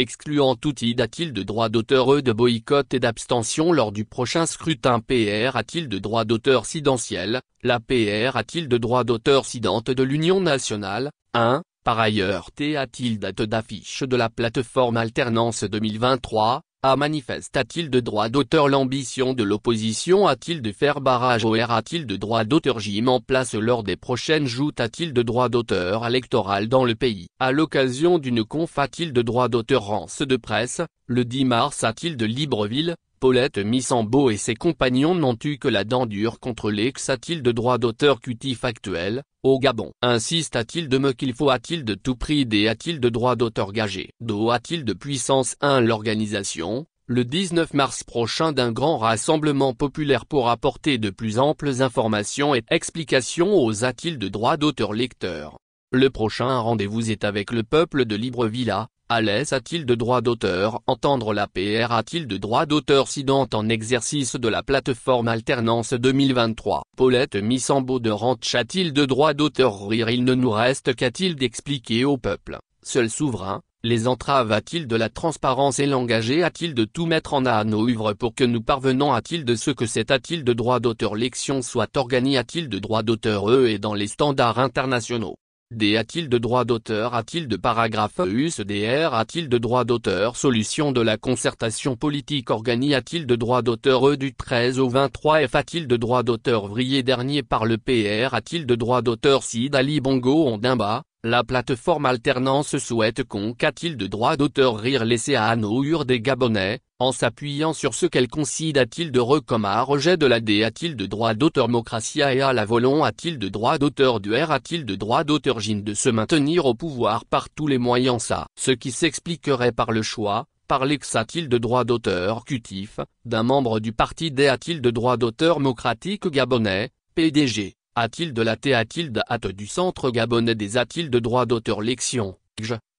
excluant tout id a-t-il de droit d'auteur E de boycott et d'abstention lors du prochain scrutin PR a-t-il de droit d'auteur sidentiel, la PR a-t-il de droit d'auteur sidante de l'Union Nationale, 1, par ailleurs T a-t-il date d'affiche de la plateforme Alternance 2023, a manifesta-t-il de droit d'auteur l'ambition de l'opposition A-t-il de faire barrage au R A-t-il de droit d'auteur Jim en place lors des prochaines joutes A-t-il de droit d'auteur électoral dans le pays À l'occasion d'une conf a-t-il de droit d'auteur Rance de presse, le 10 mars a-t-il de Libreville, Paulette Missambo et ses compagnons n'ont eu que la dent dure contre lex at il de droit d'auteur cutif actuel, au Gabon. Insiste t il de me qu'il faut a-t-il de tout prix des a-t-il de droit d'auteur gagé. Do a-t-il de puissance 1 l'organisation, le 19 mars prochain d'un grand rassemblement populaire pour apporter de plus amples informations et explications aux a-t-il de droit d'auteur lecteurs. Le prochain rendez-vous est avec le peuple de Libreville Alès a-t-il de droit d'auteur Entendre la PR a-t-il de droit d'auteur s'idant en exercice de la plateforme Alternance 2023 Paulette Missambo de Ranch a-t-il de droit d'auteur Rire il ne nous reste qu'à-t-il d'expliquer au peuple, seul souverain, les entraves a-t-il de la transparence et l'engager a-t-il de tout mettre en à nos pour que nous parvenons a-t-il de ce que c'est a-t-il de droit d'auteur L'élection soit organisée a-t-il de droit d'auteur eux et dans les standards internationaux D a-t-il de droit d'auteur a-t-il de paragraphe e USDR? a-t-il de droit d'auteur Solution de la concertation politique Organie a-t-il de droit d'auteur E du 13 au 23 F a-t-il de droit d'auteur Vrier dernier par le PR a-t-il de droit d'auteur Sid Ali Bongo Dimba la plateforme alternance souhaite qu'on qu'a-t-il de droit d'auteur rire laissé à anouur des Gabonais, en s'appuyant sur ce qu'elle concide a-t-il de re à rejet de la D a-t-il de droit d'auteur mocratia et à la volon a-t-il de droit d'auteur du R a-t-il de droit d'auteur gine de se maintenir au pouvoir par tous les moyens ça ce qui s'expliquerait par le choix, par l'ex a-t-il de droit d'auteur cutif, d'un membre du parti D a-t-il de droit d'auteur mocratique gabonais, PDG, a-t-il de la T a-t-il hâte du centre gabonais des a-t-il de droit d'auteur lection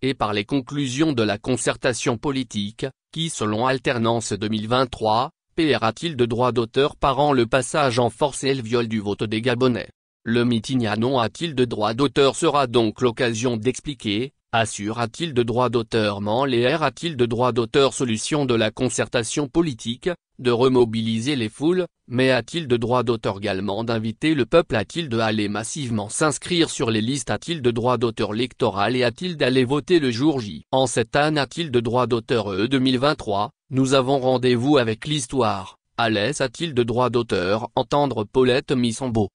et par les conclusions de la concertation politique, qui selon Alternance 2023, a t il de droit d'auteur par an le passage en force et le viol du vote des Gabonais Le mitignanon a-t-il de droit d'auteur sera donc l'occasion d'expliquer, Assure a-t-il de droit d'auteur R. a-t-il de droit d'auteur Solution de la concertation politique, de remobiliser les foules, mais a-t-il de droit d'auteur également d'inviter le peuple A-t-il de aller massivement s'inscrire sur les listes A-t-il de droit d'auteur électoral et a-t-il d'aller voter le jour J En cette année a-t-il de droit d'auteur E 2023, nous avons rendez-vous avec l'histoire. Alès a-t-il de droit d'auteur Entendre Paulette Missambo